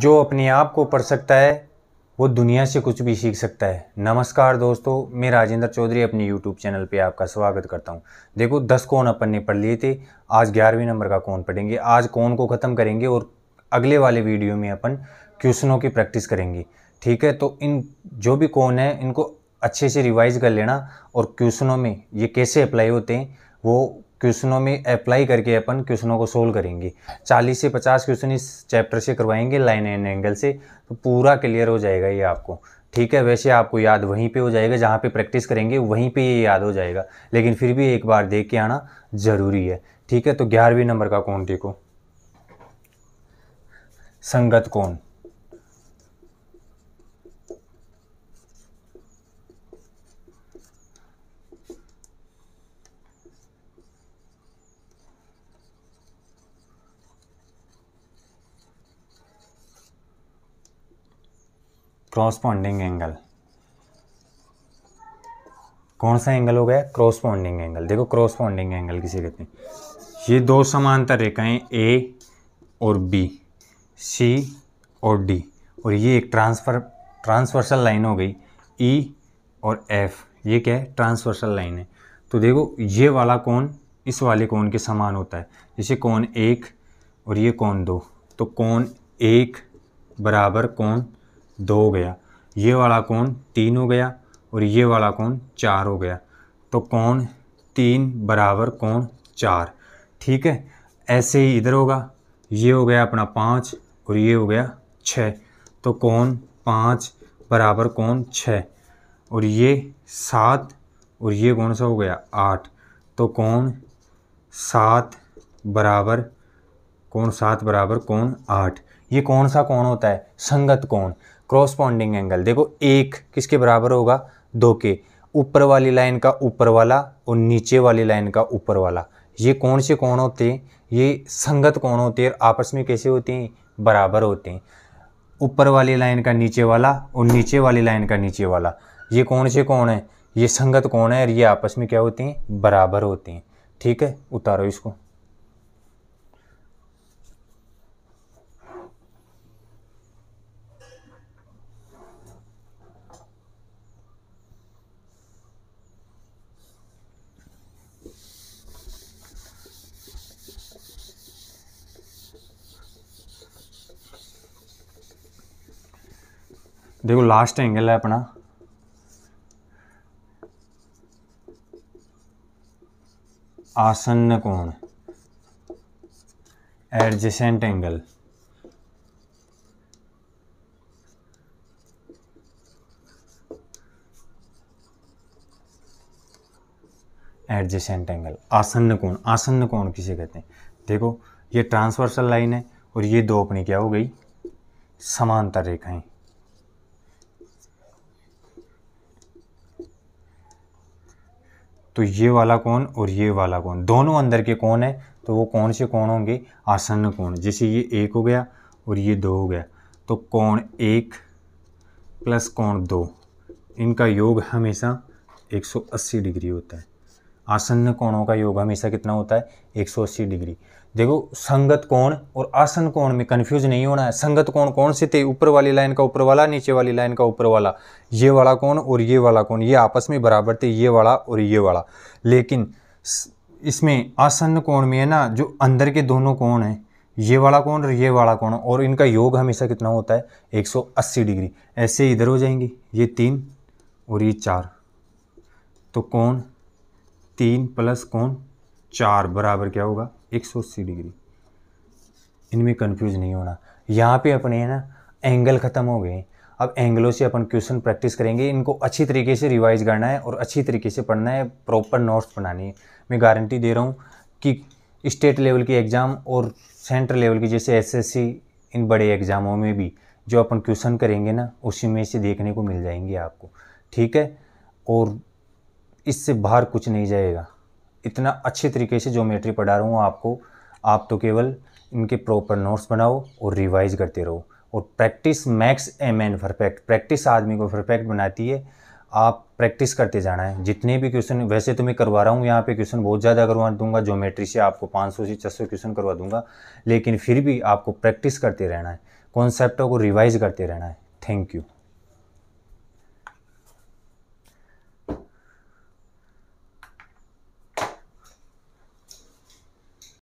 जो अपने आप को पढ़ सकता है वो दुनिया से कुछ भी सीख सकता है नमस्कार दोस्तों मैं राजेंद्र चौधरी अपने यूट्यूब चैनल पे आपका स्वागत करता हूँ देखो दस कौन अपन ने पढ़ लिए थे आज ग्यारहवीं नंबर का कौन पढ़ेंगे आज कौन को ख़त्म करेंगे और अगले वाले वीडियो में अपन क्वेश्चनों की प्रैक्टिस करेंगे ठीक है तो इन जो भी कौन है इनको अच्छे से रिवाइज कर लेना और क्वेश्चनों में ये कैसे अप्लाई होते हैं वो क्वेश्चनों में अप्लाई करके अपन क्वेश्चनों को सोल्व करेंगे 40 से 50 क्वेश्चन इस चैप्टर से करवाएंगे लाइन एंड एंगल से तो पूरा क्लियर हो जाएगा ये आपको ठीक है वैसे आपको याद वहीं पे हो जाएगा जहाँ पे प्रैक्टिस करेंगे वहीं पे ये याद हो जाएगा लेकिन फिर भी एक बार देख के आना ज़रूरी है ठीक है तो ग्यारहवीं नंबर का कौन देखो संगत कौन क्रॉसपॉन्डिंग एंगल कौन सा एंगल हो गया क्रॉसपॉन्डिंग एंगल देखो क्रॉसपॉन्डिंग एंगल किसे कहते हैं ये दो समांतर रेखाएं ए और बी सी और डी और ये एक ट्रांसफर ट्रांसवर्सल लाइन हो गई ई e और एफ ये क्या है ट्रांसवर्सल लाइन है तो देखो ये वाला कौन इस वाले कौन के समान होता है जैसे कौन एक और ये कौन दो तो कौन एक बराबर कौन दो हो गया ये वाला कौन तीन हो गया और ये वाला कौन चार हो गया तो कौन तीन बराबर कौन चार ठीक है ऐसे ही इधर होगा ये हो गया अपना पाँच और ये हो गया छ तो कौन पाँच बराबर कौन छ और ये सात और ये कौन सा हो गया आठ तो कौन सात बराबर कौन सात बराबर कौन आठ ये कौन सा कौन होता है संगत कौन क्रॉसपॉन्डिंग एंगल देखो एक किसके बराबर होगा दो के ऊपर वाली लाइन का ऊपर वाला और नीचे वाली लाइन का ऊपर वाला ये कौन से कौन होते हैं ये संगत कौन होते हैं आपस में कैसे होते हैं बराबर होते हैं ऊपर वाली लाइन का नीचे वाला और नीचे वाली लाइन का नीचे वाला ये कौन से कौन है ये संगत कौन है और ये आपस में क्या होते हैं बराबर होते हैं ठीक है उतारो इसको देखो लास्ट एंगल है अपना आसन्न कोण एडजेसेंट एंगल एडजेसेंट एंगल आसन्न कोण आसन्न कोण किसे कहते हैं देखो ये ट्रांसवर्सल लाइन है और ये दो अपनी क्या हो गई समांतर रेखाएं तो ये वाला कोण और ये वाला कोण दोनों अंदर के कोण है तो वो कौन से कोण होंगे आसन्न कोण जैसे ये एक हो गया और ये दो हो गया तो कोण एक प्लस कोण दो इनका योग हमेशा 180 डिग्री होता है आसन्न कोणों का योग हमेशा कितना होता है 180 डिग्री देखो संगत कोण और आसन कोण में कन्फ्यूज नहीं होना है संगत कोण कौन से थे ऊपर वाली लाइन का ऊपर वाला नीचे वाली लाइन का ऊपर वाला ये वाला कोण और ये वाला कोण ये आपस में बराबर थे ये वाला और ये वाला लेकिन इसमें आसन्न कोण में है ना जो अंदर के दोनों कोण हैं ये वाला कोण और ये वाला कोण और इनका योग हमेशा कितना होता है 180 डिग्री ऐसे इधर हो जाएंगे ये तीन और ये चार तो कोण तीन प्लस कौन चार बराबर क्या होगा एक सौ अस्सी डिग्री इनमें कंफ्यूज नहीं होना यहाँ पे अपने है ना एंगल ख़त्म हो गए अब एंगलों से अपन क्वेश्चन प्रैक्टिस करेंगे इनको अच्छी तरीके से रिवाइज करना है और अच्छी तरीके से पढ़ना है प्रॉपर नोट्स बनानी है मैं गारंटी दे रहा हूँ कि स्टेट लेवल के एग्ज़ाम और सेंट्रल लेवल के जैसे सी इन बड़े एग्ज़ामों में भी जो अपन क्वेश्चन करेंगे ना उसी में से देखने को मिल जाएंगे आपको ठीक है और इससे बाहर कुछ नहीं जाएगा इतना अच्छे तरीके से ज्योमेट्री पढ़ा रहा हूँ आपको आप तो केवल इनके प्रॉपर नोट्स बनाओ और रिवाइज करते रहो और practice makes a man perfect practice आदमी को परफेक्ट बनाती है आप प्रैक्टिस करते जाना है जितने भी क्वेश्चन वैसे तो मैं करवा रहा हूँ यहाँ पे क्वेश्चन बहुत ज़्यादा करवा दूंगा ज्योमेट्री से आपको 500 से 600 क्वेश्चन करवा दूंगा लेकिन फिर भी आपको प्रैक्टिस करते रहना है कॉन्सेप्टों को रिवाइज करते रहना है थैंक यू